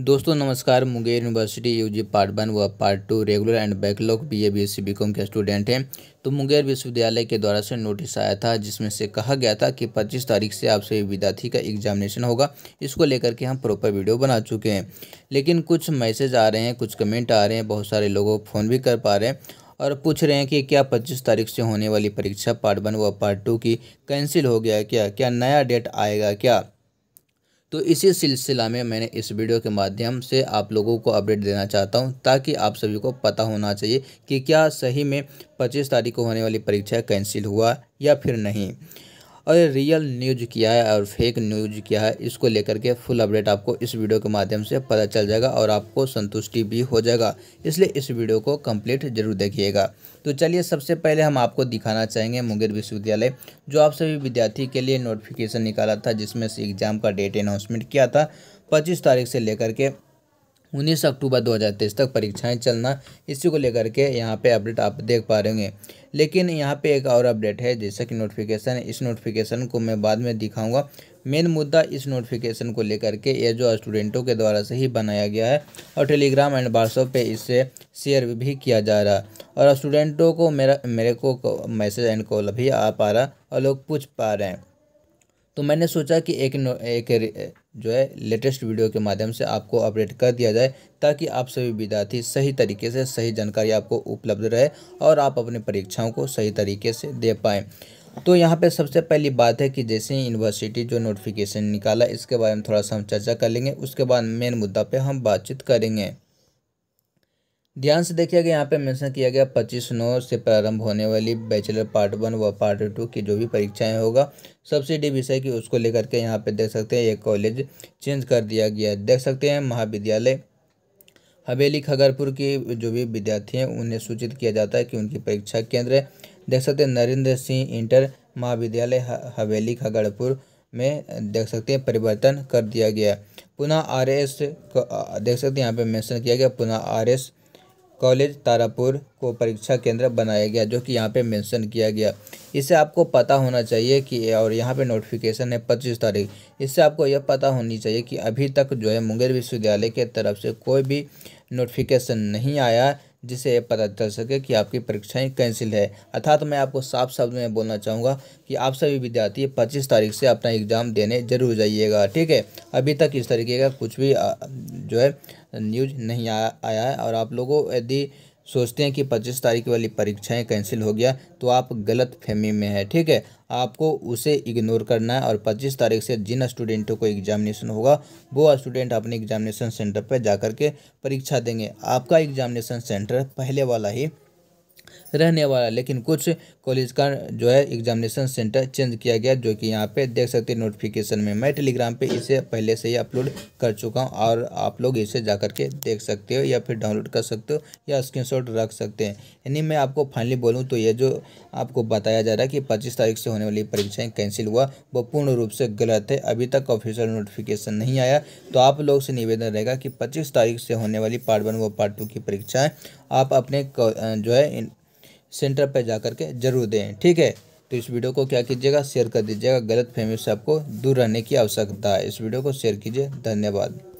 दोस्तों नमस्कार Munger university UG part one व part two regular and backlog B A B S C B com के student हैं तो मुंगेर विश्वविद्यालय के द्वारा से नोटिस आया था जिसमें से कहा गया था कि 25 तारीख से आपसे विद्यार्थी का एग्जामिनेशन होगा इसको लेकर के हम प्रॉपर वीडियो बना चुके हैं लेकिन कुछ मैसेज आ रहे हैं कुछ कमेंट आ रहे हैं बहुत सारे लोगों को फ़ोन भी कर पा रहे हैं और पूछ रहे हैं कि क्या पच्चीस तारीख से होने वाली परीक्षा पार्ट वन व पार्ट टू की कैंसिल हो गया क्या क्या नया डेट आएगा क्या तो इसी सिलसिला में मैंने इस वीडियो के माध्यम से आप लोगों को अपडेट देना चाहता हूं ताकि आप सभी को पता होना चाहिए कि क्या सही में 25 तारीख को होने वाली परीक्षा कैंसिल हुआ या फिर नहीं और रियल न्यूज क्या है और फेक न्यूज क्या है इसको लेकर के फुल अपडेट आपको इस वीडियो के माध्यम से पता चल जाएगा और आपको संतुष्टि भी हो जाएगा इसलिए इस वीडियो को कंप्लीट जरूर देखिएगा तो चलिए सबसे पहले हम आपको दिखाना चाहेंगे मुंगेर विश्वविद्यालय जो आप सभी विद्यार्थी के लिए नोटिफिकेशन निकाला था जिसमें से एग्ज़ाम का डेट अनाउंसमेंट किया था पच्चीस तारीख से लेकर के उन्नीस अक्टूबर दो हज़ार तेईस तक परीक्षाएं चलना इसी को लेकर के यहाँ पे अपडेट आप देख पा रहे होंगे लेकिन यहाँ पे एक और अपडेट है जैसा कि नोटिफिकेशन इस नोटिफिकेशन को मैं बाद में दिखाऊंगा मेन मुद्दा इस नोटिफिकेशन को लेकर के ये जो स्टूडेंटों के द्वारा से ही बनाया गया है और टेलीग्राम एंड व्हाट्सअप पे इसे शेयर भी किया जा रहा है और स्टूडेंटों को मेरा मेरे को मैसेज एंड कॉल भी आ पा रहा और लोग पूछ पा रहे हैं तो मैंने सोचा कि एक एक जो है लेटेस्ट वीडियो के माध्यम से आपको अपडेट कर दिया जाए ताकि आप सभी विद्यार्थी सही तरीके से सही जानकारी आपको उपलब्ध रहे और आप अपनी परीक्षाओं को सही तरीके से दे पाएँ तो यहाँ पे सबसे पहली बात है कि जैसे ही यूनिवर्सिटी जो नोटिफिकेशन निकाला इसके बारे में थोड़ा सा हम चर्चा कर लेंगे उसके बाद मेन मुद्दा पे हम बातचीत करेंगे ध्यान से देखिएगा यहाँ पे मेंशन किया गया पच्चीस नौ से प्रारंभ होने वाली बैचलर पार्ट वन व पार्ट टू की जो भी परीक्षाएं होगा सब्सिडी विषय की उसको लेकर के यहाँ पे देख सकते हैं ये कॉलेज चेंज कर दिया गया है देख सकते हैं महाविद्यालय हवेली खगरपुर की जो भी विद्यार्थी हैं उन्हें सूचित किया जाता है कि उनकी परीक्षा केंद्र देख सकते हैं नरेंद्र सिंह इंटर महाविद्यालय हवेली खगरपुर में देख सकते हैं परिवर्तन कर दिया गया पुनः आर एस देख सकते हैं यहाँ पर मैंसन किया गया पुनः आर एस कॉलेज तारापुर को परीक्षा केंद्र बनाया गया जो कि यहाँ पे मेंशन किया गया इससे आपको पता होना चाहिए कि और यहाँ पे नोटिफिकेशन है पच्चीस तारीख इससे आपको यह पता होनी चाहिए कि अभी तक जो है मुंगेर विश्वविद्यालय के तरफ से कोई भी नोटिफिकेशन नहीं आया जिससे ये पता चल सके कि आपकी परीक्षाएं कैंसिल है अर्थात तो मैं आपको साफ शब्द में बोलना चाहूँगा कि आप सभी विद्यार्थी पच्चीस तारीख से अपना एग्ज़ाम देने जरूर जाइएगा ठीक है अभी तक इस तरीके का कुछ भी जो है न्यूज नहीं आ, आया है और आप लोगों यदि सोचते हैं कि पच्चीस तारीख वाली परीक्षाएं कैंसिल हो गया तो आप गलत फहमी में है ठीक है आपको उसे इग्नोर करना है और पच्चीस तारीख से जिन स्टूडेंटों को एग्जामिनेशन होगा वो स्टूडेंट अपने एग्जामिनेशन सेंटर पर जा के परीक्षा देंगे आपका एग्जामिनेशन सेंटर पहले वाला ही रहने वाला लेकिन कुछ कॉलेज का जो है एग्जामिनेशन सेंटर चेंज किया गया जो कि यहाँ पे देख सकते हैं नोटिफिकेशन में मैं टेलीग्राम पे इसे पहले से ही अपलोड कर चुका हूँ और आप लोग इसे जा के देख सकते हो या फिर डाउनलोड कर सकते हो या स्क्रीनशॉट रख सकते हैं यानी मैं आपको फाइनली बोलूँ तो ये जो आपको बताया जा रहा है कि पच्चीस तारीख से होने वाली परीक्षाएँ कैंसिल हुआ वो पूर्ण रूप से गलत है अभी तक ऑफिशियल नोटिफिकेशन नहीं आया तो आप लोग से निवेदन रहेगा कि पच्चीस तारीख से होने वाली पार्ट वन व पार्ट टू की परीक्षाएँ आप अपने जो है सेंटर पर जा कर के जरूर दें ठीक है तो इस वीडियो को क्या कीजिएगा शेयर कर दीजिएगा गलत फहमी से आपको दूर रहने की आवश्यकता है इस वीडियो को शेयर कीजिए धन्यवाद